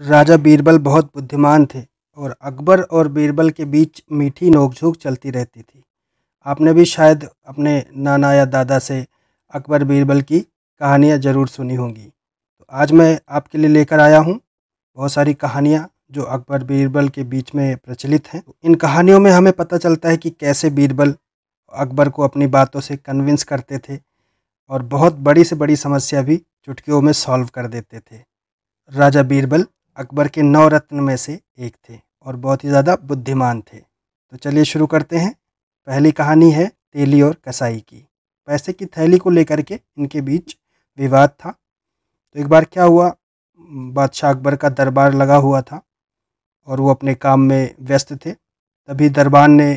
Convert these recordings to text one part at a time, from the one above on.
राजा बीरबल बहुत बुद्धिमान थे और अकबर और बीरबल के बीच मीठी नोकझोंक चलती रहती थी आपने भी शायद अपने नाना या दादा से अकबर बीरबल की कहानियाँ ज़रूर सुनी होंगी तो आज मैं आपके लिए लेकर आया हूँ बहुत सारी कहानियाँ जो अकबर बीरबल के बीच में प्रचलित हैं तो इन कहानियों में हमें पता चलता है कि कैसे बीरबल अकबर को अपनी बातों से कन्विंस करते थे और बहुत बड़ी से बड़ी समस्या भी चुटकियों में सॉल्व कर देते थे राजा बीरबल अकबर के नौ रत्न में से एक थे और बहुत ही ज़्यादा बुद्धिमान थे तो चलिए शुरू करते हैं पहली कहानी है तेली और कसाई की पैसे की थैली को लेकर के इनके बीच विवाद था तो एक बार क्या हुआ बादशाह अकबर का दरबार लगा हुआ था और वो अपने काम में व्यस्त थे तभी दरबार ने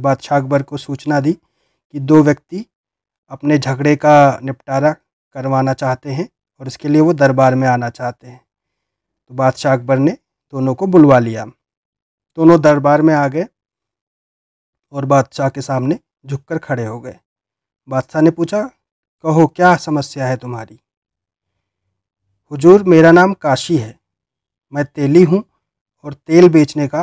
बादशाह अकबर को सूचना दी कि दो व्यक्ति अपने झगड़े का निपटारा करवाना चाहते हैं और इसके लिए वो दरबार में आना चाहते हैं तो बादशाह अकबर ने दोनों को बुलवा लिया दोनों दरबार में आ गए और बादशाह के सामने झुककर खड़े हो गए बादशाह ने पूछा कहो क्या समस्या है तुम्हारी हुजूर मेरा नाम काशी है मैं तेली हूँ और तेल बेचने का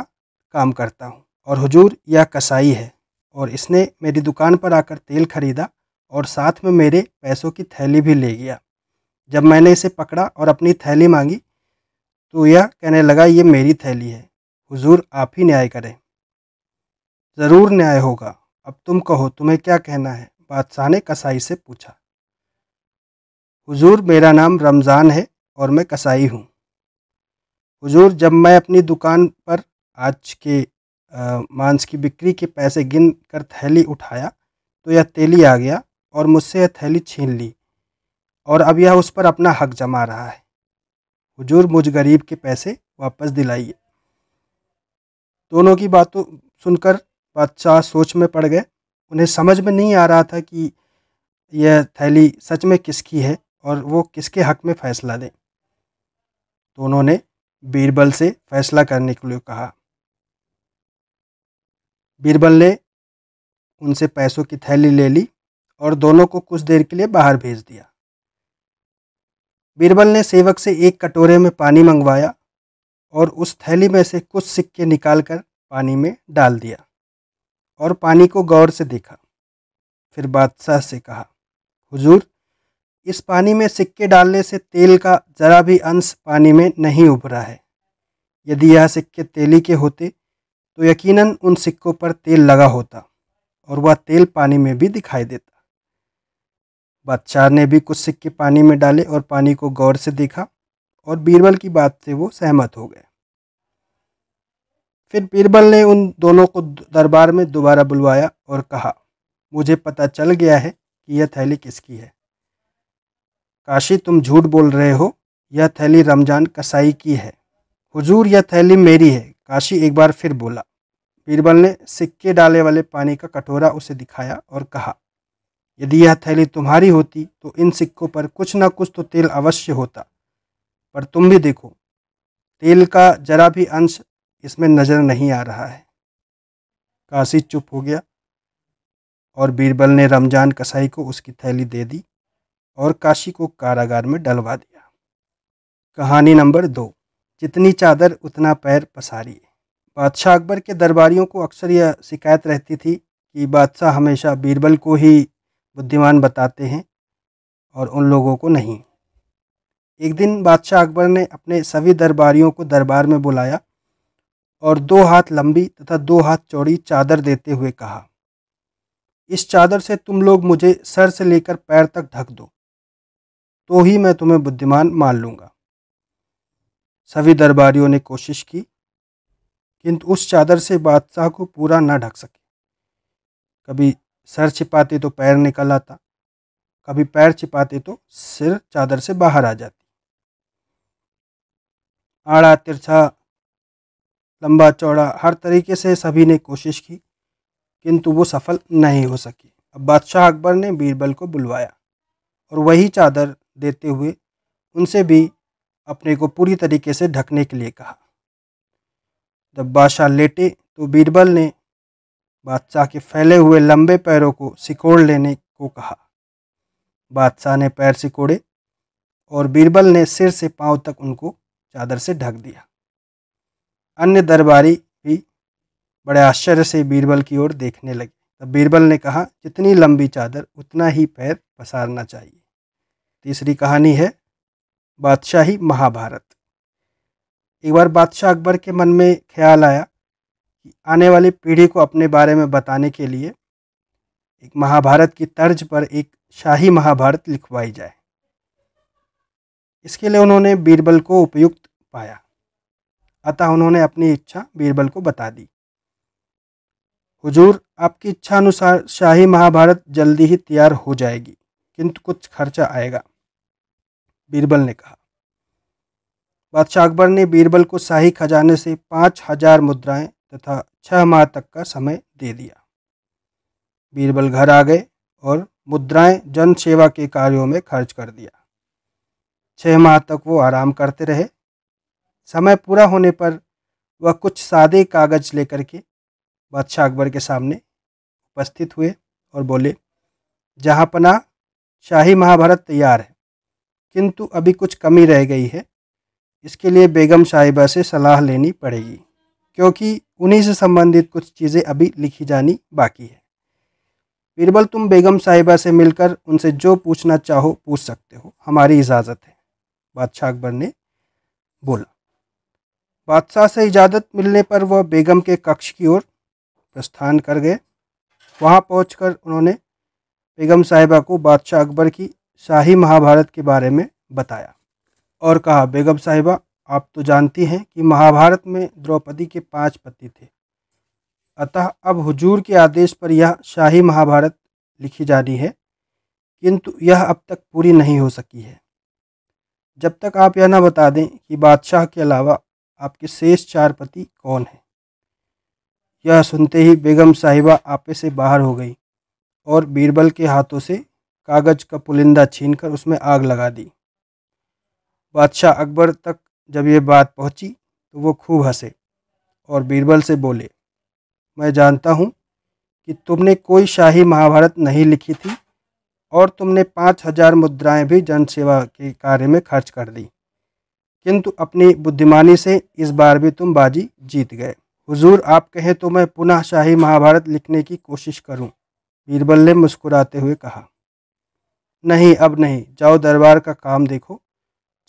काम करता हूँ और हुजूर यह कसाई है और इसने मेरी दुकान पर आकर तेल खरीदा और साथ में मेरे पैसों की थैली भी ले गया जब मैंने इसे पकड़ा और अपनी थैली मांगी तो यह कहने लगा ये मेरी थैली है हुजूर आप ही न्याय करें ज़रूर न्याय होगा अब तुम कहो तुम्हें क्या कहना है बादशाह ने कसाई से पूछा हुजूर मेरा नाम रमज़ान है और मैं कसाई हूँ हुजूर जब मैं अपनी दुकान पर आज के आ, मांस की बिक्री के पैसे गिन कर थैली उठाया तो यह तेली आ गया और मुझसे यह थैली छीन ली और अब यह उस पर अपना हक जमा रहा है हुजूर मुझ गरीब के पैसे वापस दिलाइए दोनों की बातों सुनकर बादशाह सोच में पड़ गए उन्हें समझ में नहीं आ रहा था कि यह थैली सच में किसकी है और वो किसके हक में फ़ैसला दें तो उन्होंने बीरबल से फैसला करने के लिए कहा बीरबल ने उनसे पैसों की थैली ले ली और दोनों को कुछ देर के लिए बाहर भेज दिया बीरबल ने सेवक से एक कटोरे में पानी मंगवाया और उस थैली में से कुछ सिक्के निकालकर पानी में डाल दिया और पानी को गौर से देखा फिर बादशाह से कहा हुजूर इस पानी में सिक्के डालने से तेल का ज़रा भी अंश पानी में नहीं उभरा है यदि यह सिक्के तेली के होते तो यकीनन उन सिक्कों पर तेल लगा होता और वह तेल पानी में भी दिखाई देता बादशाह ने भी कुछ सिक्के पानी में डाले और पानी को गौर से देखा और बीरबल की बात से वो सहमत हो गए फिर बीरबल ने उन दोनों को दरबार में दोबारा बुलवाया और कहा मुझे पता चल गया है कि यह थैली किसकी है काशी तुम झूठ बोल रहे हो यह थैली रमजान कसाई की है हुजूर यह थैली मेरी है काशी एक बार फिर बोला बीरबल ने सिक्के डाले वाले पानी का कटोरा उसे दिखाया और कहा यदि यह थैली तुम्हारी होती तो इन सिक्कों पर कुछ ना कुछ तो तेल अवश्य होता पर तुम भी देखो तेल का जरा भी अंश इसमें नज़र नहीं आ रहा है काशी चुप हो गया और बीरबल ने रमजान कसाई को उसकी थैली दे दी और काशी को कारागार में डलवा दिया कहानी नंबर दो जितनी चादर उतना पैर पसारिए बादशाह अकबर के दरबारियों को अक्सर यह शिकायत रहती थी कि बादशाह हमेशा बीरबल को ही बुद्धिमान बताते हैं और उन लोगों को नहीं एक दिन बादशाह अकबर ने अपने सभी दरबारियों को दरबार में बुलाया और दो हाथ लंबी तथा दो हाथ चौड़ी चादर देते हुए कहा इस चादर से तुम लोग मुझे सर से लेकर पैर तक ढक दो तो ही मैं तुम्हें बुद्धिमान मान लूँगा सभी दरबारियों ने कोशिश की किंतु उस चादर से बादशाह को पूरा ना ढक सके कभी सर छिपाते तो पैर निकल आता कभी पैर छिपाते तो सिर चादर से बाहर आ जाती आड़ा तिरछा लंबा चौड़ा हर तरीके से सभी ने कोशिश की किंतु वो सफल नहीं हो सकी अब बादशाह अकबर ने बीरबल को बुलवाया और वही चादर देते हुए उनसे भी अपने को पूरी तरीके से ढकने के लिए कहा जब बादशाह लेटे तो बीरबल ने बादशाह के फैले हुए लंबे पैरों को सिकोड़ लेने को कहा बादशाह ने पैर सिकोड़े और बीरबल ने सिर से पांव तक उनको चादर से ढक दिया अन्य दरबारी भी बड़े आश्चर्य से बीरबल की ओर देखने लगे तब बीरबल ने कहा जितनी लंबी चादर उतना ही पैर पसारना चाहिए तीसरी कहानी है बादशाही महाभारत एक बार बादशाह अकबर के मन में ख्याल आया आने वाली पीढ़ी को अपने बारे में बताने के लिए एक महाभारत की तर्ज पर एक शाही महाभारत लिखवाई जाए इसके लिए उन्होंने बीरबल को उपयुक्त पाया अतः उन्होंने अपनी इच्छा बीरबल को बता दी हुजूर आपकी इच्छा अनुसार शाही महाभारत जल्दी ही तैयार हो जाएगी किंतु कुछ खर्चा आएगा बीरबल ने कहा बादशाह अकबर ने बीरबल को शाही खजाने से पाँच हजार मुद्राएं तथा छह माह तक का समय दे दिया बीरबल घर आ गए और मुद्राएं जन सेवा के कार्यों में खर्च कर दिया छह माह तक वो आराम करते रहे समय पूरा होने पर वह कुछ सादे कागज लेकर के बादशाह अकबर के सामने उपस्थित हुए और बोले जहाँपना शाही महाभारत तैयार है किंतु अभी कुछ कमी रह गई है इसके लिए बेगम साहिबा से सलाह लेनी पड़ेगी क्योंकि उन्हीं से संबंधित कुछ चीज़ें अभी लिखी जानी बाकी है बीरबल तुम बेगम साहिबा से मिलकर उनसे जो पूछना चाहो पूछ सकते हो हमारी इजाज़त है बादशाह अकबर ने बोला बादशाह से इजाज़त मिलने पर वह बेगम के कक्ष की ओर प्रस्थान कर गए वहाँ पहुंचकर उन्होंने बेगम साहिबा को बादशाह अकबर की शाही महाभारत के बारे में बताया और कहा बेगम साहिबा आप तो जानती हैं कि महाभारत में द्रौपदी के पांच पति थे अतः अब हुजूर के आदेश पर यह शाही महाभारत लिखी जानी है किंतु यह अब तक पूरी नहीं हो सकी है जब तक आप यह ना बता दें कि बादशाह के अलावा आपके शेष चार पति कौन हैं यह सुनते ही बेगम साहिबा आपे से बाहर हो गई और बीरबल के हाथों से कागज का पुलिंदा छीनकर उसमें आग लगा दी बादशाह अकबर तक जब ये बात पहुंची तो वो खूब हंसे और बीरबल से बोले मैं जानता हूँ कि तुमने कोई शाही महाभारत नहीं लिखी थी और तुमने पाँच हजार मुद्राएँ भी जनसेवा के कार्य में खर्च कर दी किंतु अपनी बुद्धिमानी से इस बार भी तुम बाजी जीत गए हुजूर आप कहें तो मैं पुनः शाही महाभारत लिखने की कोशिश करूं। बीरबल ने मुस्कुराते हुए कहा नहीं अब नहीं जाओ दरबार का काम देखो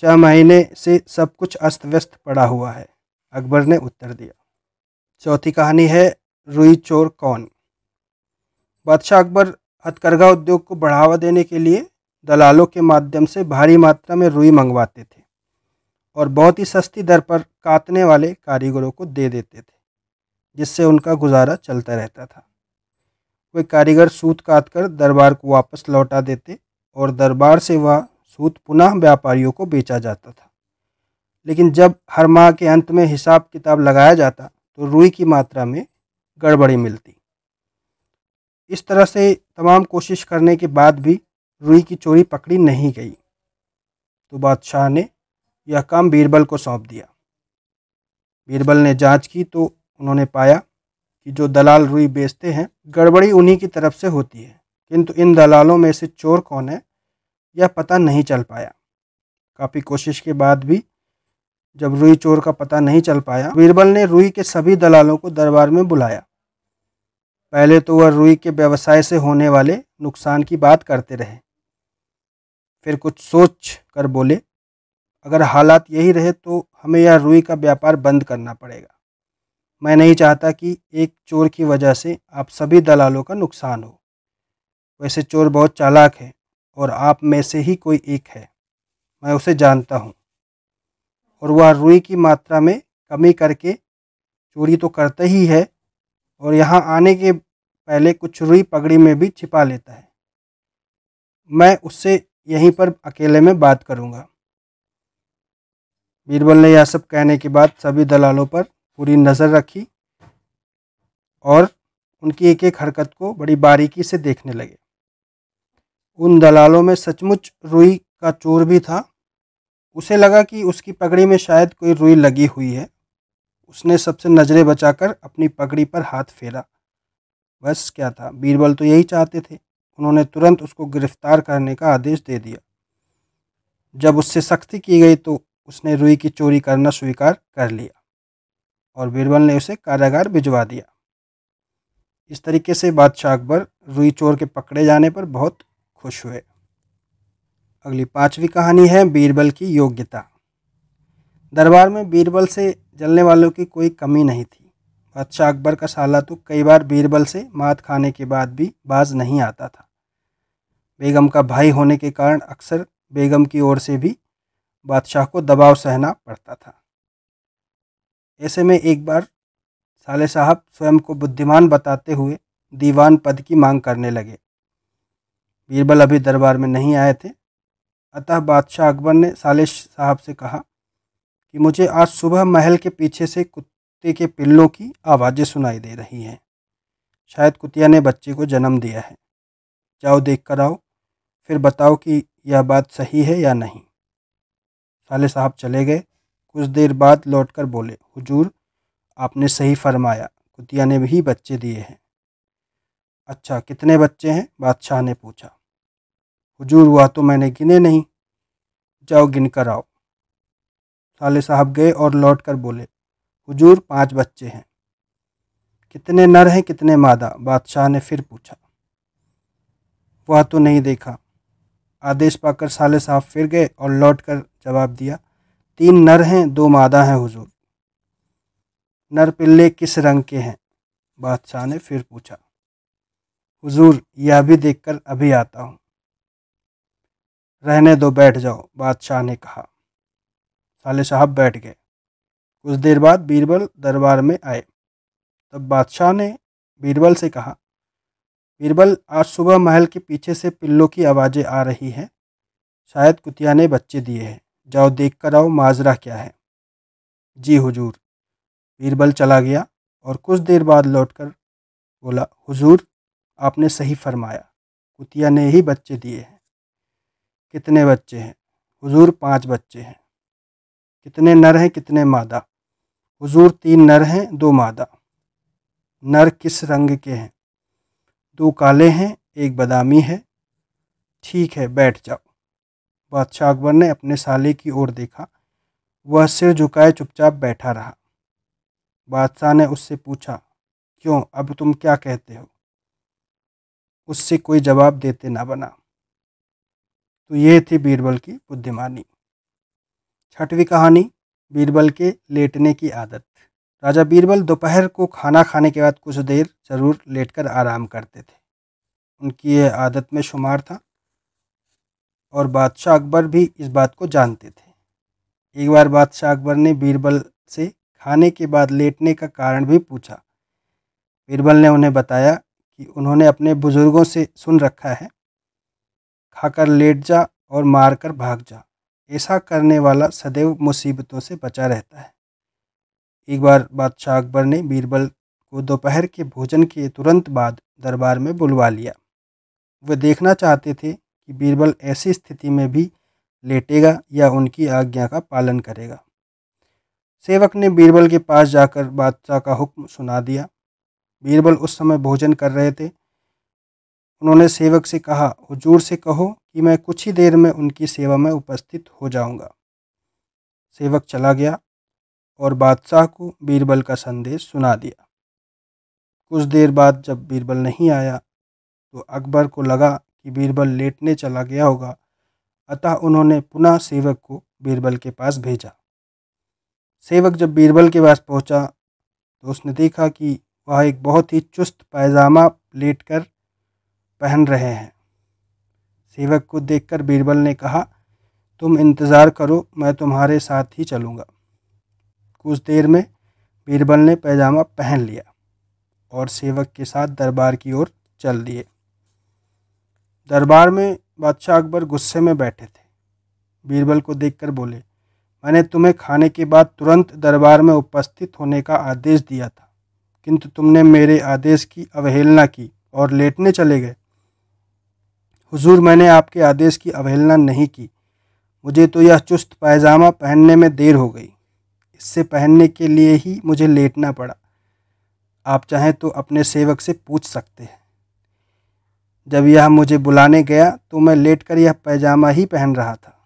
छह महीने से सब कुछ अस्त व्यस्त पड़ा हुआ है अकबर ने उत्तर दिया चौथी कहानी है रुई चोर कौन बादशाह अकबर हथकरघा उद्योग को बढ़ावा देने के लिए दलालों के माध्यम से भारी मात्रा में रुई मंगवाते थे और बहुत ही सस्ती दर पर काटने वाले कारीगरों को दे देते थे जिससे उनका गुजारा चलता रहता था वे कारीगर सूत काट कर दरबार को वापस लौटा देते और दरबार से वह सूत पुनः व्यापारियों को बेचा जाता था लेकिन जब हर माह के अंत में हिसाब किताब लगाया जाता तो रुई की मात्रा में गड़बड़ी मिलती इस तरह से तमाम कोशिश करने के बाद भी रुई की चोरी पकड़ी नहीं गई तो बादशाह ने यह काम बीरबल को सौंप दिया बीरबल ने जांच की तो उन्होंने पाया कि जो दलाल रुई बेचते हैं गड़बड़ी उन्हीं की तरफ से होती है किंतु इन दलालों में से चोर कौन है यह पता नहीं चल पाया काफ़ी कोशिश के बाद भी जब रूई चोर का पता नहीं चल पाया बीरबल ने रूई के सभी दलालों को दरबार में बुलाया पहले तो वह रूई के व्यवसाय से होने वाले नुकसान की बात करते रहे फिर कुछ सोच कर बोले अगर हालात यही रहे तो हमें यह रूई का व्यापार बंद करना पड़ेगा मैं नहीं चाहता कि एक चोर की वजह से आप सभी दलालों का नुकसान हो वैसे चोर बहुत चालाक है और आप में से ही कोई एक है मैं उसे जानता हूँ और वह रुई की मात्रा में कमी करके चोरी तो करता ही है और यहाँ आने के पहले कुछ रुई पगड़ी में भी छिपा लेता है मैं उससे यहीं पर अकेले में बात करूँगा बीरबल ने यह सब कहने के बाद सभी दलालों पर पूरी नज़र रखी और उनकी एक एक हरकत को बड़ी बारीकी से देखने लगे उन दलालों में सचमुच रुई का चोर भी था उसे लगा कि उसकी पगड़ी में शायद कोई रुई लगी हुई है उसने सबसे नज़रें बचाकर अपनी पगड़ी पर हाथ फेरा बस क्या था बीरबल तो यही चाहते थे उन्होंने तुरंत उसको गिरफ्तार करने का आदेश दे दिया जब उससे सख्ती की गई तो उसने रुई की चोरी करना स्वीकार कर लिया और बीरबल ने उसे कारागार भिजवा दिया इस तरीके से बादशाह अकबर रुई चोर के पकड़े जाने पर बहुत खुश हुए अगली पांचवी कहानी है बीरबल की योग्यता दरबार में बीरबल से जलने वालों की कोई कमी नहीं थी बादशाह अकबर का साला तो कई बार बीरबल से मात खाने के बाद भी बाज नहीं आता था बेगम का भाई होने के कारण अक्सर बेगम की ओर से भी बादशाह को दबाव सहना पड़ता था ऐसे में एक बार साले साहब स्वयं को बुद्धिमान बताते हुए दीवान पद की मांग करने लगे बीरबल अभी दरबार में नहीं आए थे अतः बादशाह अकबर ने सालिश साहब से कहा कि मुझे आज सुबह महल के पीछे से कुत्ते के पिल्लों की आवाज़ें सुनाई दे रही हैं शायद कुतिया ने बच्चे को जन्म दिया है जाओ देख कर आओ फिर बताओ कि यह बात सही है या नहीं साले साहब चले गए कुछ देर बाद लौटकर बोले हुजूर आपने सही फरमाया कुतिया ने भी बच्चे दिए हैं अच्छा कितने बच्चे हैं बादशाह ने पूछा हुजूर हुआ तो मैंने गिने नहीं जाओ गिन कर आओ साले साहब गए और लौट कर बोले हुजूर पांच बच्चे हैं कितने नर हैं कितने मादा बादशाह ने फिर पूछा वह तो नहीं देखा आदेश पाकर साले साहब फिर गए और लौट कर जवाब दिया तीन नर हैं दो मादा हैं हुजूर नर पिल्ले किस रंग के हैं बादशाह ने फिर पूछा हुजूर यह भी देखकर अभी आता हूँ रहने दो बैठ जाओ बादशाह ने कहा साले साहब बैठ गए कुछ देर बाद बीरबल दरबार में आए तब बादशाह ने बीरबल से कहा बीरबल आज सुबह महल के पीछे से पिल्लों की आवाज़ें आ रही हैं शायद कुतिया ने बच्चे दिए हैं जाओ देख कर आओ माजरा क्या है जी हुजूर बीरबल चला गया और कुछ देर बाद लौटकर बोला हुजूर आपने सही फरमाया कुतिया ने ही बच्चे दिए हैं कितने बच्चे हैं हुजूर पांच बच्चे हैं कितने नर हैं कितने मादा हुजूर तीन नर हैं दो मादा नर किस रंग के हैं दो काले हैं एक बदामी है ठीक है बैठ जाओ बादशाह अकबर ने अपने साले की ओर देखा वह सिर झुकाए चुपचाप बैठा रहा बादशाह ने उससे पूछा क्यों अब तुम क्या कहते हो उससे कोई जवाब देते ना बना तो ये थी बीरबल की बुद्धिमानी छठवी कहानी बीरबल के लेटने की आदत राजा बीरबल दोपहर को खाना खाने के बाद कुछ देर ज़रूर लेटकर आराम करते थे उनकी ये आदत में शुमार था और बादशाह अकबर भी इस बात को जानते थे एक बार बादशाह अकबर ने बीरबल से खाने के बाद लेटने का कारण भी पूछा बीरबल ने उन्हें बताया कि उन्होंने अपने बुज़ुर्गों से सुन रखा है खाकर लेट जा और मारकर भाग जा ऐसा करने वाला सदैव मुसीबतों से बचा रहता है एक बार बादशाह अकबर ने बीरबल को दोपहर के भोजन के तुरंत बाद दरबार में बुलवा लिया वह देखना चाहते थे कि बीरबल ऐसी स्थिति में भी लेटेगा या उनकी आज्ञा का पालन करेगा सेवक ने बीरबल के पास जाकर बादशाह का हुक्म सुना दिया बीरबल उस समय भोजन कर रहे थे उन्होंने सेवक से कहा हुजूर से कहो कि मैं कुछ ही देर में उनकी सेवा में उपस्थित हो जाऊंगा सेवक चला गया और बादशाह को बीरबल का संदेश सुना दिया कुछ देर बाद जब बीरबल नहीं आया तो अकबर को लगा कि बीरबल लेटने चला गया होगा अतः उन्होंने पुनः सेवक को बीरबल के पास भेजा सेवक जब बीरबल के पास पहुंचा तो उसने देखा कि वह एक बहुत ही चुस्त पायजामा लेट कर पहन रहे हैं सेवक को देखकर बीरबल ने कहा तुम इंतज़ार करो मैं तुम्हारे साथ ही चलूँगा कुछ देर में बीरबल ने पैजामा पहन लिया और सेवक के साथ दरबार की ओर चल दिए दरबार में बादशाह अकबर गुस्से में बैठे थे बीरबल को देखकर बोले मैंने तुम्हें खाने के बाद तुरंत दरबार में उपस्थित होने का आदेश दिया था किंतु तुमने मेरे आदेश की अवहेलना की और लेटने चले गए हुजूर मैंने आपके आदेश की अवहेलना नहीं की मुझे तो यह चुस्त पायजामा पहनने में देर हो गई इससे पहनने के लिए ही मुझे लेटना पड़ा आप चाहें तो अपने सेवक से पूछ सकते हैं जब यह मुझे बुलाने गया तो मैं लेटकर यह पैजामा ही पहन रहा था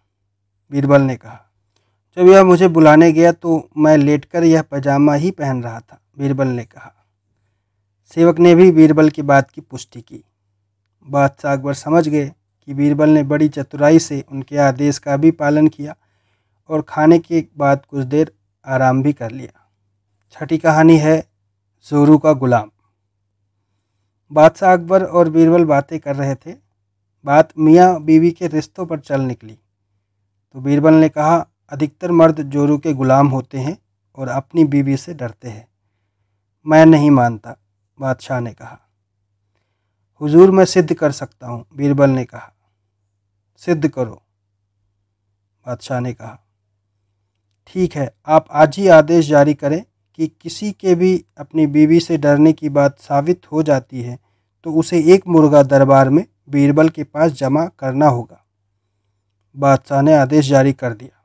बीरबल ने कहा जब यह मुझे बुलाने गया तो मैं लेटकर यह पैजामा ही पहन रहा था बीरबल ने कहा सेवक ने भी बीरबल की बात की पुष्टि की बादशाह अकबर समझ गए कि बीरबल ने बड़ी चतुराई से उनके आदेश का भी पालन किया और खाने के बाद कुछ देर आराम भी कर लिया छठी कहानी है जोरू का गुलाम बादशाह अकबर और बीरबल बातें कर रहे थे बात मियाँ बीवी के रिश्तों पर चल निकली तो बीरबल ने कहा अधिकतर मर्द जोरू के गुलाम होते हैं और अपनी बीवी से डरते हैं मैं नहीं मानता बादशाह ने कहा हुजूर मैं सिद्ध कर सकता हूँ बीरबल ने कहा सिद्ध करो बादशाह ने कहा ठीक है आप आज ही आदेश जारी करें कि किसी के भी अपनी बीवी से डरने की बात साबित हो जाती है तो उसे एक मुर्गा दरबार में बीरबल के पास जमा करना होगा बादशाह ने आदेश जारी कर दिया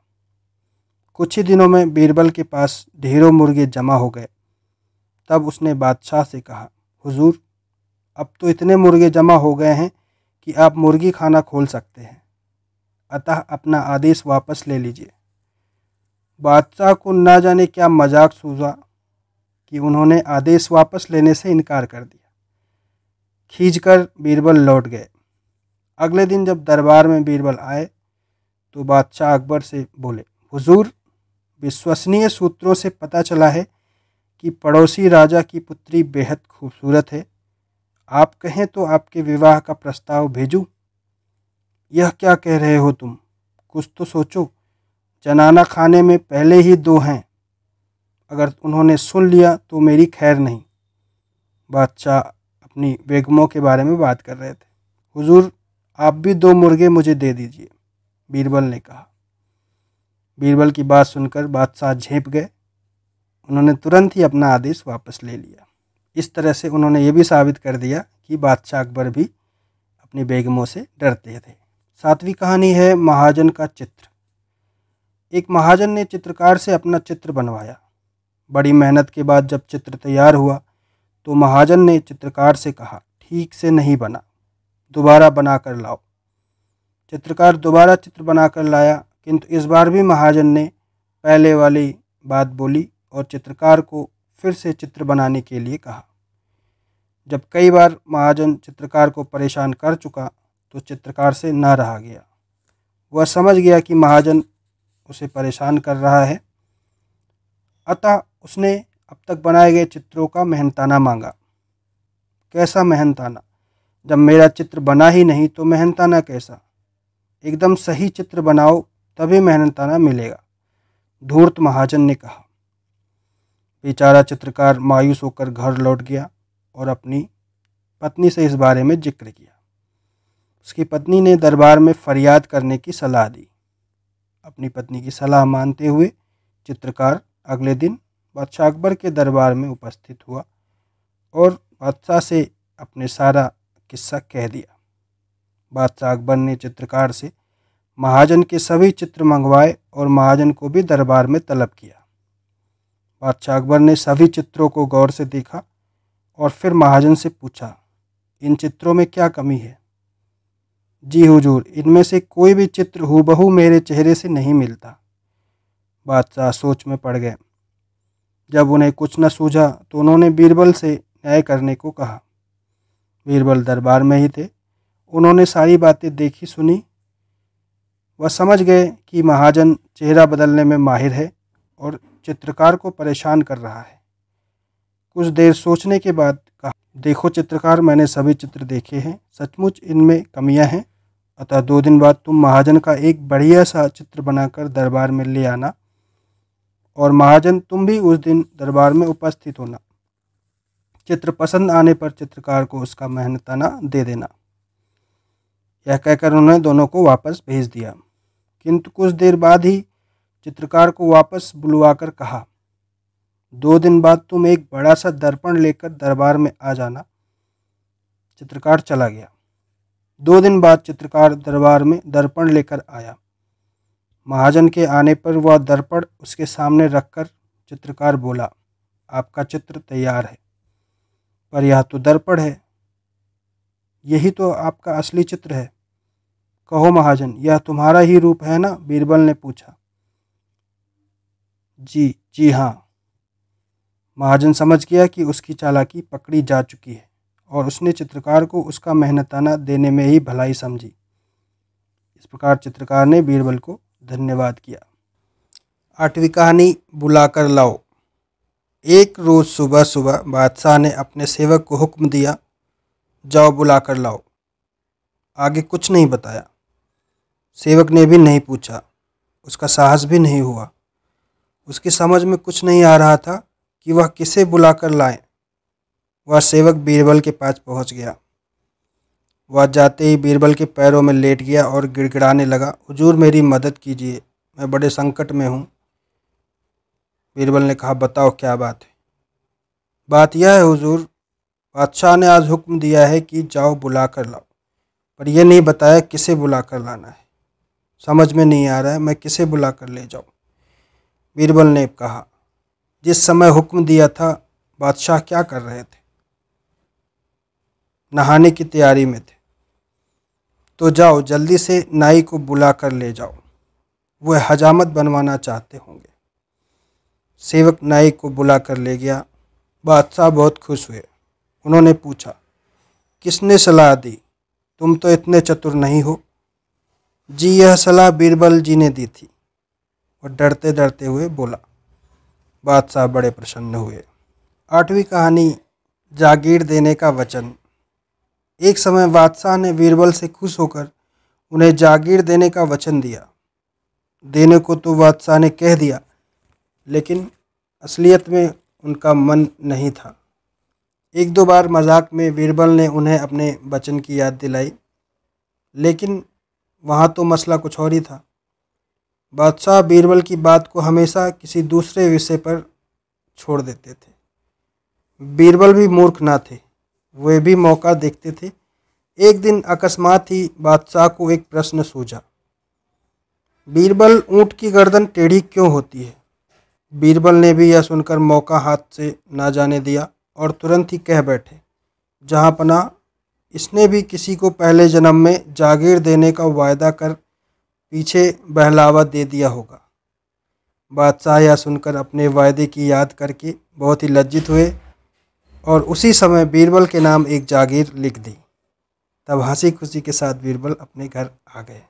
कुछ ही दिनों में बीरबल के पास ढेरों मुर्गे जमा हो गए तब उसने बादशाह से कहा हुजूर अब तो इतने मुर्गे जमा हो गए हैं कि आप मुर्गी खाना खोल सकते हैं अतः अपना आदेश वापस ले लीजिए बादशाह को ना जाने क्या मजाक सूझा कि उन्होंने आदेश वापस लेने से इनकार कर दिया खींचकर बीरबल लौट गए अगले दिन जब दरबार में बीरबल आए तो बादशाह अकबर से बोले हुजूर विश्वसनीय सूत्रों से पता चला है कि पड़ोसी राजा की पुत्री बेहद खूबसूरत है आप कहें तो आपके विवाह का प्रस्ताव भेजूं? यह क्या कह रहे हो तुम कुछ तो सोचो जनाना खाने में पहले ही दो हैं अगर उन्होंने सुन लिया तो मेरी खैर नहीं बादशाह अपनी बेगमों के बारे में बात कर रहे थे हुजूर आप भी दो मुर्गे मुझे दे दीजिए बीरबल ने कहा बीरबल की बात सुनकर बादशाह झेप गए उन्होंने तुरंत ही अपना आदेश वापस ले लिया इस तरह से उन्होंने ये भी साबित कर दिया कि बादशाह अकबर भी अपनी बेगमों से डरते थे सातवीं कहानी है महाजन का चित्र एक महाजन ने चित्रकार से अपना चित्र बनवाया बड़ी मेहनत के बाद जब चित्र तैयार हुआ तो महाजन ने चित्रकार से कहा ठीक से नहीं बना दोबारा बना कर लाओ चित्रकार दोबारा चित्र बना कर लाया किंतु इस बार भी महाजन ने पहले वाली बात बोली और चित्रकार को फिर से चित्र बनाने के लिए कहा जब कई बार महाजन चित्रकार को परेशान कर चुका तो चित्रकार से न रहा गया वह समझ गया कि महाजन उसे परेशान कर रहा है अतः उसने अब तक बनाए गए चित्रों का मेहनताना मांगा कैसा मेहनताना जब मेरा चित्र बना ही नहीं तो मेहनताना कैसा एकदम सही चित्र बनाओ तभी मेहनताना मिलेगा धूर्त महाजन ने कहा बेचारा चित्रकार मायूस होकर घर लौट गया और अपनी पत्नी से इस बारे में जिक्र किया उसकी पत्नी ने दरबार में फरियाद करने की सलाह दी अपनी पत्नी की सलाह मानते हुए चित्रकार अगले दिन बादशाह अकबर के दरबार में उपस्थित हुआ और बादशाह से अपने सारा किस्सा कह दिया बादशाह अकबर ने चित्रकार से महाजन के सभी चित्र मंगवाए और महाजन को भी दरबार में तलब किया बादशाह अकबर ने सभी चित्रों को गौर से देखा और फिर महाजन से पूछा इन चित्रों में क्या कमी है जी हुजूर इनमें से कोई भी चित्र हूबहू मेरे चेहरे से नहीं मिलता बादशाह सोच में पड़ गए जब उन्हें कुछ न सूझा तो उन्होंने बीरबल से न्याय करने को कहा बीरबल दरबार में ही थे उन्होंने सारी बातें देखी सुनी वह समझ गए कि महाजन चेहरा बदलने में माहिर है और चित्रकार को परेशान कर रहा है कुछ देर सोचने के बाद कहा देखो चित्रकार मैंने सभी चित्र देखे हैं सचमुच इनमें कमियां हैं अतः दो दिन बाद तुम महाजन का एक बढ़िया सा चित्र बनाकर दरबार में ले आना और महाजन तुम भी उस दिन दरबार में उपस्थित होना चित्र पसंद आने पर चित्रकार को उसका मेहनताना दे देना यह कहकर उन्होंने दोनों को वापस भेज दिया किंतु कुछ देर बाद ही चित्रकार को वापस बुलवाकर कहा दो दिन बाद तुम एक बड़ा सा दर्पण लेकर दरबार में आ जाना चित्रकार चला गया दो दिन बाद चित्रकार दरबार में दर्पण लेकर आया महाजन के आने पर वह दर्पण उसके सामने रखकर चित्रकार बोला आपका चित्र तैयार है पर यह तो दर्पण है यही तो आपका असली चित्र है कहो महाजन यह तुम्हारा ही रूप है ना बीरबल ने पूछा जी जी हाँ महाजन समझ गया कि उसकी चालाकी पकड़ी जा चुकी है और उसने चित्रकार को उसका मेहनताना देने में ही भलाई समझी इस प्रकार चित्रकार ने बीरबल को धन्यवाद किया आठवीं कहानी बुलाकर लाओ एक रोज़ सुबह सुबह बादशाह ने अपने सेवक को हुक्म दिया जाओ बुलाकर लाओ आगे कुछ नहीं बताया सेवक ने भी नहीं पूछा उसका साहस भी नहीं हुआ उसकी समझ में कुछ नहीं आ रहा था कि वह किसे बुलाकर लाए वह सेवक बीरबल के पास पहुंच गया वह जाते ही बीरबल के पैरों में लेट गया और गिड़गिड़ाने लगा हजूर मेरी मदद कीजिए मैं बड़े संकट में हूँ बीरबल ने कहा बताओ क्या बात है बात यह है हुजूर बादशाह ने आज हुक्म दिया है कि जाओ बुला कर लाओ पर यह नहीं बताया किसे बुला कर लाना है समझ में नहीं आ रहा है मैं किसे बुला कर ले जाऊँ बीरबल ने कहा जिस समय हुक्म दिया था बादशाह क्या कर रहे थे नहाने की तैयारी में थे तो जाओ जल्दी से नाई को बुला कर ले जाओ वह हजामत बनवाना चाहते होंगे सेवक नाई को बुला कर ले गया बादशाह बहुत खुश हुए उन्होंने पूछा किसने सलाह दी तुम तो इतने चतुर नहीं हो जी यह सलाह बीरबल जी ने दी थी और डरते डरते हुए बोला बादशाह बड़े प्रसन्न हुए आठवीं कहानी जागीर देने का वचन एक समय बादशाह ने बीरबल से खुश होकर उन्हें जागीर देने का वचन दिया देने को तो बादशाह ने कह दिया लेकिन असलियत में उनका मन नहीं था एक दो बार मजाक में वीरबल ने उन्हें अपने वचन की याद दिलाई लेकिन वहाँ तो मसला कुछ और ही था बादशाह बीरबल की बात को हमेशा किसी दूसरे विषय पर छोड़ देते थे बीरबल भी मूर्ख ना थे वे भी मौका देखते थे एक दिन अकस्मात ही बादशाह को एक प्रश्न सूझा बीरबल ऊंट की गर्दन टेढ़ी क्यों होती है बीरबल ने भी यह सुनकर मौका हाथ से ना जाने दिया और तुरंत ही कह बैठे जहाँ पना इसने भी किसी को पहले जन्म में जागीर देने का वायदा कर पीछे बहलावा दे दिया होगा बादशाह यह सुनकर अपने वायदे की याद करके बहुत ही लज्जित हुए और उसी समय बीरबल के नाम एक जागीर लिख दी तब हंसी खुशी के साथ बीरबल अपने घर आ गए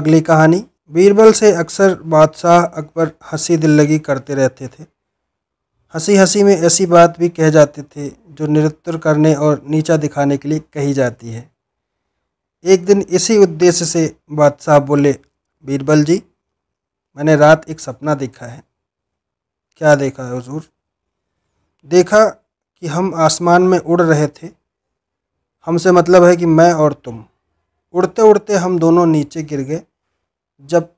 अगली कहानी बीरबल से अक्सर बादशाह अकबर हंसी दिल लगी करते रहते थे हंसी हंसी में ऐसी बात भी कह जाते थे जो निरुत्तर करने और नीचा दिखाने के लिए कही जाती है एक दिन इसी उद्देश्य से बादशाह बोले बीरबल जी मैंने रात एक सपना देखा है क्या देखा है हजूर देखा कि हम आसमान में उड़ रहे थे हमसे मतलब है कि मैं और तुम उड़ते उड़ते हम दोनों नीचे गिर गए जब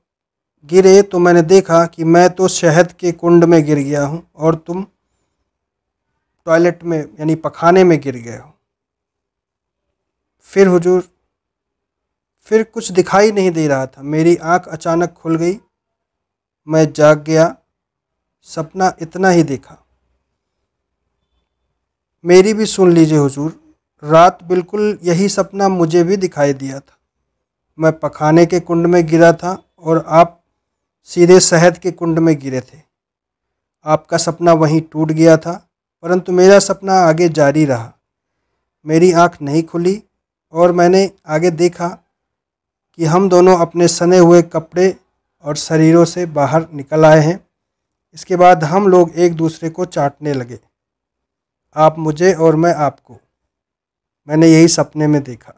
गिरे तो मैंने देखा कि मैं तो शहद के कुंड में गिर गया हूँ और तुम टॉयलेट में यानी पखाने में गिर गए हो फिर हुजूर फिर कुछ दिखाई नहीं दे रहा था मेरी आंख अचानक खुल गई मैं जाग गया सपना इतना ही देखा मेरी भी सुन लीजिए हुजूर रात बिल्कुल यही सपना मुझे भी दिखाई दिया था मैं पखाने के कुंड में गिरा था और आप सीधे शहद के कुंड में गिरे थे आपका सपना वहीं टूट गया था परंतु मेरा सपना आगे जारी रहा मेरी आंख नहीं खुली और मैंने आगे देखा कि हम दोनों अपने सने हुए कपड़े और शरीरों से बाहर निकल आए हैं इसके बाद हम लोग एक दूसरे को चाटने लगे आप मुझे और मैं आपको मैंने यही सपने में देखा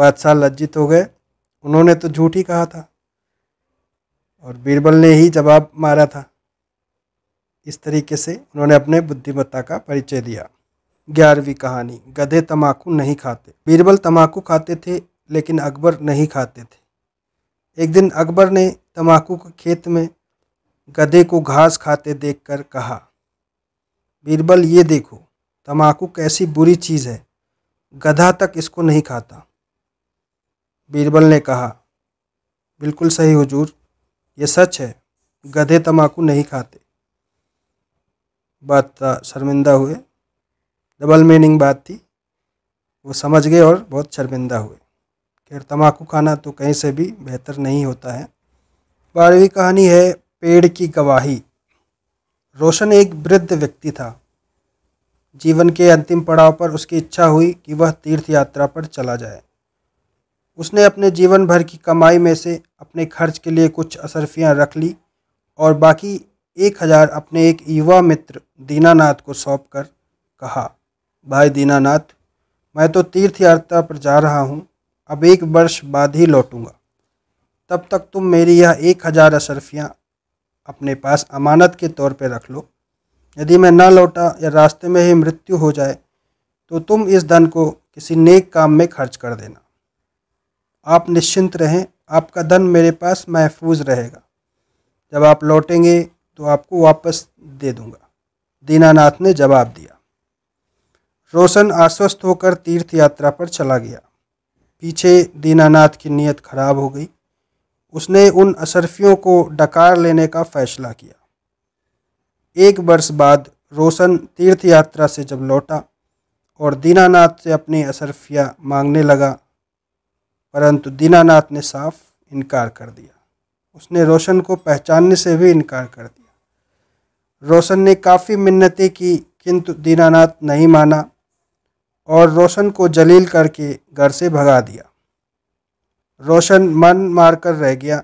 बादशाह लज्जित हो गए उन्होंने तो झूठ ही कहा था और बीरबल ने ही जवाब मारा था इस तरीके से उन्होंने अपने बुद्धिमत्ता का परिचय दिया ग्यारहवीं कहानी गधे तमाकू नहीं खाते बीरबल तमाकू खाते थे लेकिन अकबर नहीं खाते थे एक दिन अकबर ने तम्बाकू के खेत में गधे को घास खाते देखकर कहा बीरबल ये देखो तम्बाकू कैसी बुरी चीज़ है गधा तक इसको नहीं खाता बीरबल ने कहा बिल्कुल सही हुजूर ये सच है गधे तम्बाकू नहीं खाते बात शर्मिंदा हुए डबल मीनिंग बात थी वो समझ गए और बहुत शर्मिंदा हुए खैर तम्बाकू खाना तो कहीं से भी बेहतर नहीं होता है बारहवीं कहानी है पेड़ की गवाही रोशन एक वृद्ध व्यक्ति था जीवन के अंतिम पड़ाव पर उसकी इच्छा हुई कि वह तीर्थ यात्रा पर चला जाए उसने अपने जीवन भर की कमाई में से अपने खर्च के लिए कुछ असरफियाँ रख ली और बाकी एक हज़ार अपने एक युवा मित्र दीनानाथ को सौंप कर कहा भाई दीनानाथ मैं तो तीर्थ यात्रा पर जा रहा हूँ अब एक वर्ष बाद ही लौटूंगा तब तक तुम मेरी यह एक हज़ार अशरफियाँ अपने पास अमानत के तौर पर रख लो यदि मैं ना लौटा या रास्ते में ही मृत्यु हो जाए तो तुम इस धन को किसी नेक काम में खर्च कर देना आप निश्चिंत रहें आपका धन मेरे पास महफूज रहेगा जब आप लौटेंगे तो आपको वापस दे दूंगा दीनानाथ ने जवाब दिया रोशन आश्वस्त होकर तीर्थ यात्रा पर चला गया पीछे दीनानाथ की नीयत खराब हो गई उसने उन अशरफियों को डकार लेने का फैसला किया एक वर्ष बाद रोशन तीर्थ यात्रा से जब लौटा और दीनानाथ से अपनी अशरफिया मांगने लगा परंतु दीनानाथ ने साफ इनकार कर दिया उसने रोशन को पहचानने से भी इनकार कर दिया रोशन ने काफ़ी मिन्नतें की किंतु दीनानाथ नहीं माना और रोशन को जलील करके घर से भगा दिया रोशन मन मार कर रह गया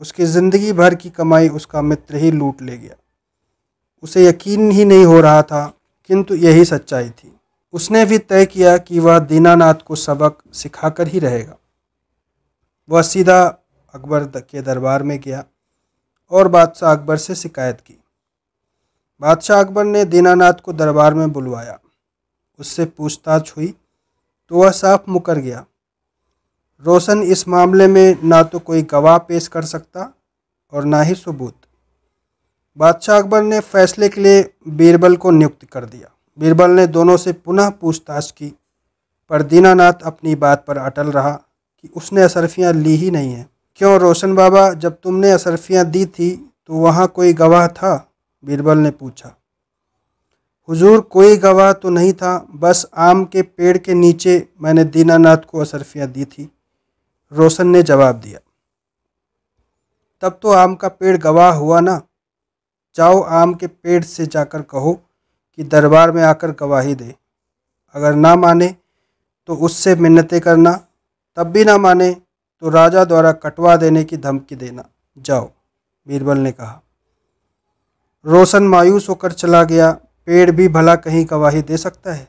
उसकी ज़िंदगी भर की कमाई उसका मित्र ही लूट ले गया उसे यकीन ही नहीं हो रहा था किंतु यही सच्चाई थी उसने भी तय किया कि वह दीनानाथ को सबक सिखाकर ही रहेगा वह सीधा अकबर के दरबार में गया और बादशाह अकबर से शिकायत की बादशाह अकबर ने दीनानाथ को दरबार में बुलवाया उससे पूछताछ हुई तो वह साफ मुकर गया रोशन इस मामले में ना तो कोई गवाह पेश कर सकता और ना ही सबूत बादशाह अकबर ने फैसले के लिए बीरबल को नियुक्त कर दिया बीरबल ने दोनों से पुनः पूछताछ की पर दीनानाथ अपनी बात पर अटल रहा कि उसने असरफियाँ ली ही नहीं हैं क्यों रोशन बाबा जब तुमने असरफियाँ दी थी तो वहाँ कोई गवाह था बीरबल ने पूछा हुजूर कोई गवाह तो नहीं था बस आम के पेड़ के नीचे मैंने दीनानाथ को असरफियाँ दी थी रोशन ने जवाब दिया तब तो आम का पेड़ गवाह हुआ ना जाओ आम के पेड़ से जाकर कहो कि दरबार में आकर गवाही दे अगर ना माने तो उससे मिन्नतें करना तब भी ना माने तो राजा द्वारा कटवा देने की धमकी देना जाओ बीरबल ने कहा रोशन मायूस होकर चला गया पेड़ भी भला कहीं गवाही दे सकता है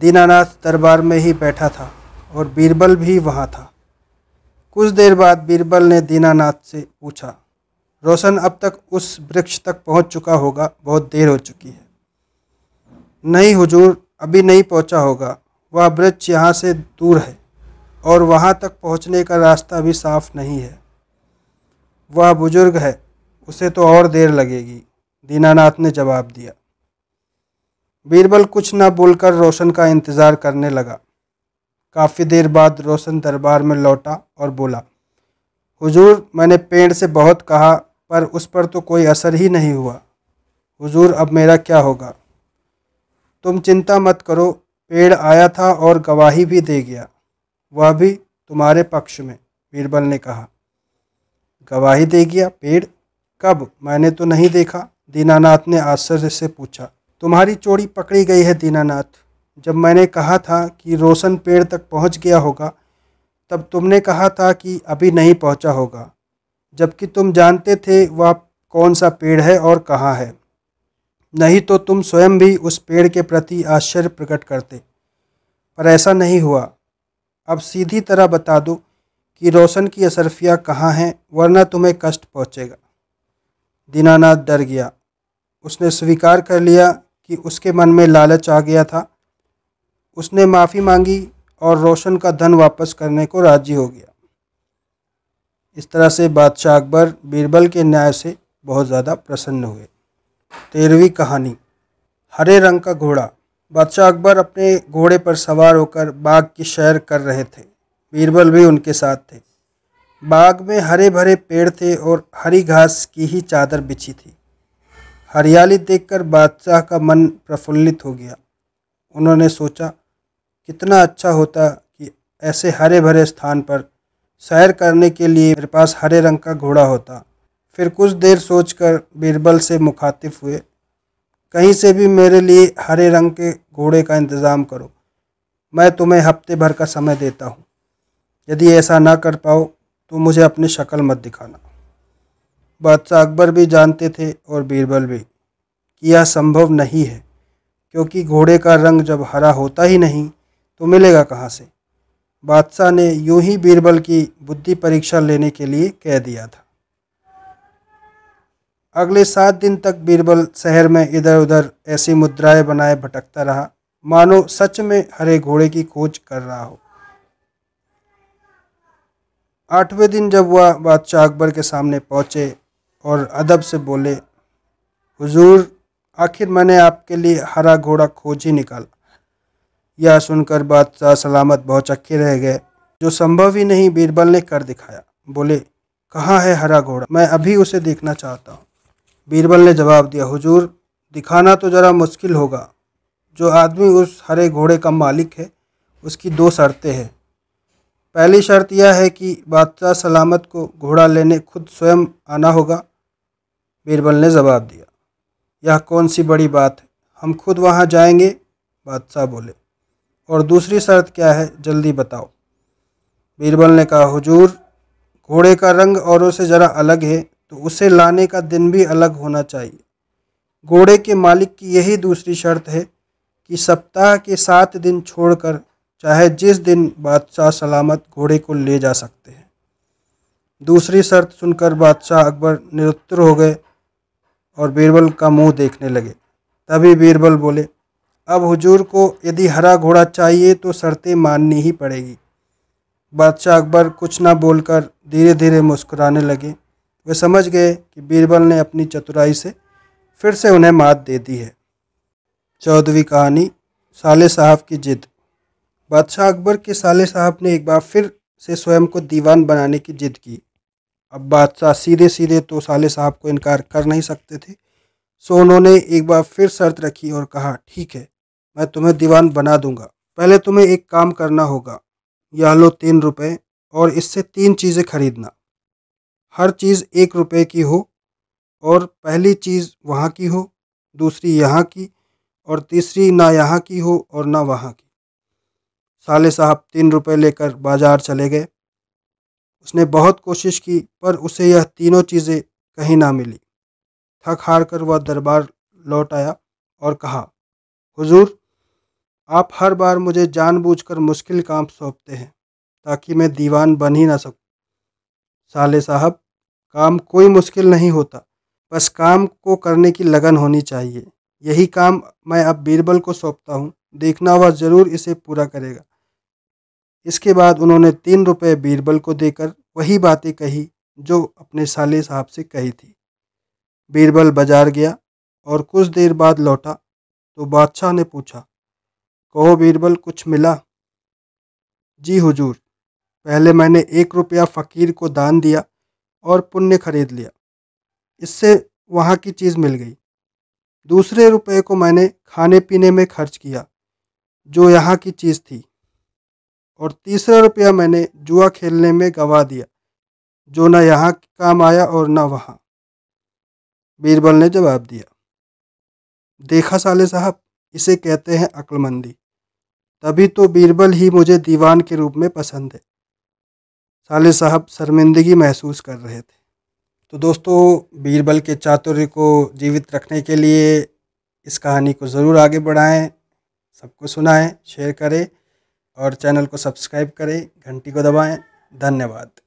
दीनानाथ दरबार में ही बैठा था और बीरबल भी वहाँ था कुछ देर बाद बीरबल ने दीनानाथ से पूछा रोशन अब तक उस वृक्ष तक पहुँच चुका होगा बहुत देर हो चुकी है नहीं हुजूर अभी नहीं पहुँचा होगा वह वृक्ष यहाँ से दूर है और वहाँ तक पहुँचने का रास्ता भी साफ नहीं है वह बुजुर्ग है उसे तो और देर लगेगी दीनानाथ ने जवाब दिया बीरबल कुछ न बोलकर रोशन का इंतज़ार करने लगा काफ़ी देर बाद रोशन दरबार में लौटा और बोला हुजूर मैंने पेड़ से बहुत कहा पर उस पर तो कोई असर ही नहीं हुआ हुजूर अब मेरा क्या होगा तुम चिंता मत करो पेड़ आया था और गवाही भी दे गया वह भी तुम्हारे पक्ष में बीरबल ने कहा गवाही दे गया पेड़ कब मैंने तो नहीं देखा दीनानाथ ने आश्चर्य से पूछा तुम्हारी चोरी पकड़ी गई है दीनानाथ जब मैंने कहा था कि रोशन पेड़ तक पहुंच गया होगा तब तुमने कहा था कि अभी नहीं पहुंचा होगा जबकि तुम जानते थे वह कौन सा पेड़ है और कहाँ है नहीं तो तुम स्वयं भी उस पेड़ के प्रति आश्चर्य प्रकट करते पर ऐसा नहीं हुआ अब सीधी तरह बता दो कि रोशन की असरफिया कहाँ हैं वरना तुम्हें कष्ट पहुँचेगा दीनानाथ डर गया उसने स्वीकार कर लिया कि उसके मन में लालच आ गया था उसने माफ़ी मांगी और रोशन का धन वापस करने को राजी हो गया इस तरह से बादशाह अकबर बीरबल के न्याय से बहुत ज़्यादा प्रसन्न हुए तेरहवीं कहानी हरे रंग का घोड़ा बादशाह अकबर अपने घोड़े पर सवार होकर बाग की शैर कर रहे थे बीरबल भी उनके साथ थे बाग में हरे भरे पेड़ थे और हरी घास की ही चादर बिछी थी हरियाली देखकर बादशाह का मन प्रफुल्लित हो गया उन्होंने सोचा कितना अच्छा होता कि ऐसे हरे भरे स्थान पर सैर करने के लिए मेरे पास हरे रंग का घोड़ा होता फिर कुछ देर सोचकर बीरबल से मुखातिब हुए कहीं से भी मेरे लिए हरे रंग के घोड़े का इंतज़ाम करो मैं तुम्हें हफ्ते भर का समय देता हूँ यदि ऐसा ना कर पाओ तो मुझे अपनी शक्ल मत दिखाना बादशाह अकबर भी जानते थे और बीरबल भी कि यह संभव नहीं है क्योंकि घोड़े का रंग जब हरा होता ही नहीं तो मिलेगा कहाँ से बादशाह ने यूं ही बीरबल की बुद्धि परीक्षा लेने के लिए कह दिया था अगले सात दिन तक बीरबल शहर में इधर उधर ऐसी मुद्राएं बनाए भटकता रहा मानो सच में हरे घोड़े की खोज कर रहा हो आठवें दिन जब वह बादशाह अकबर के सामने पहुंचे और अदब से बोले हुजूर आखिर मैंने आपके लिए हरा घोड़ा खोज ही निकाला यह सुनकर बादशाह सलामत बहुत चक्के रह गए जो संभव ही नहीं बीरबल ने कर दिखाया बोले कहाँ है हरा घोड़ा मैं अभी उसे देखना चाहता हूँ बीरबल ने जवाब दिया हुजूर दिखाना तो ज़रा मुश्किल होगा जो आदमी उस हरे घोड़े का मालिक है उसकी दो शर्तें हैं पहली शर्त यह है कि बादशाह सलामत को घोड़ा लेने खुद स्वयं आना होगा बीरबल ने जवाब दिया यह कौन सी बड़ी बात है हम खुद वहाँ जाएंगे बादशाह बोले और दूसरी शर्त क्या है जल्दी बताओ बीरबल ने कहा हुजूर घोड़े का रंग औरों से ज़रा अलग है तो उसे लाने का दिन भी अलग होना चाहिए घोड़े के मालिक की यही दूसरी शर्त है कि सप्ताह के सात दिन छोड़कर चाहे जिस दिन बादशाह सलामत घोड़े को ले जा सकते हैं दूसरी शर्त सुनकर बादशाह अकबर निरुत्तर हो गए और बीरबल का मुंह देखने लगे तभी बीरबल बोले अब हुजूर को यदि हरा घोड़ा चाहिए तो शर्तें माननी ही पड़ेगी बादशाह अकबर कुछ ना बोलकर धीरे धीरे मुस्कुराने लगे वे समझ गए कि बीरबल ने अपनी चतुराई से फिर से उन्हें मात दे दी है चौदहवीं कहानी साले साहब की जिद बादशाह अकबर के साले साहब ने एक बार फिर से स्वयं को दीवान बनाने की जिद की अब बादशाह सीधे सीधे तो साले साहब को इनकार कर नहीं सकते थे सो उन्होंने एक बार फिर शर्त रखी और कहा ठीक है मैं तुम्हें दीवान बना दूंगा पहले तुम्हें एक काम करना होगा यह लो तीन रुपये और इससे तीन चीज़ें खरीदना हर चीज़ एक रुपये की हो और पहली चीज़ वहाँ की हो दूसरी यहाँ की और तीसरी ना यहाँ की हो और ना वहाँ की साले साहब तीन रुपये लेकर बाजार चले गए उसने बहुत कोशिश की पर उसे यह तीनों चीज़ें कहीं ना मिली थक हार कर वह दरबार लौट आया और कहा हुजूर आप हर बार मुझे जानबूझकर मुश्किल काम सौंपते हैं ताकि मैं दीवान बन ही ना सकूं। साले साहब काम कोई मुश्किल नहीं होता बस काम को करने की लगन होनी चाहिए यही काम मैं अब बीरबल को सौंपता हूँ देखना वह ज़रूर इसे पूरा करेगा इसके बाद उन्होंने तीन रुपये बीरबल को देकर वही बातें कही जो अपने साले साहब से कही थी बीरबल बाजार गया और कुछ देर बाद लौटा तो बादशाह ने पूछा कहो बीरबल कुछ मिला जी हुजूर पहले मैंने एक रुपया फ़कीर को दान दिया और पुण्य खरीद लिया इससे वहाँ की चीज़ मिल गई दूसरे रुपये को मैंने खाने पीने में खर्च किया जो यहाँ की चीज़ थी और तीसरा रुपया मैंने जुआ खेलने में गवा दिया जो न यहाँ काम आया और न वहाँ बीरबल ने जवाब दिया देखा साले साहब इसे कहते हैं अक्लमंदी तभी तो बीरबल ही मुझे दीवान के रूप में पसंद है साले साहब शर्मिंदगी महसूस कर रहे थे तो दोस्तों बीरबल के चातुर्य को जीवित रखने के लिए इस कहानी को ज़रूर आगे बढ़ाएं सबको सुनाएं शेयर करें और चैनल को सब्सक्राइब करें घंटी को दबाएं धन्यवाद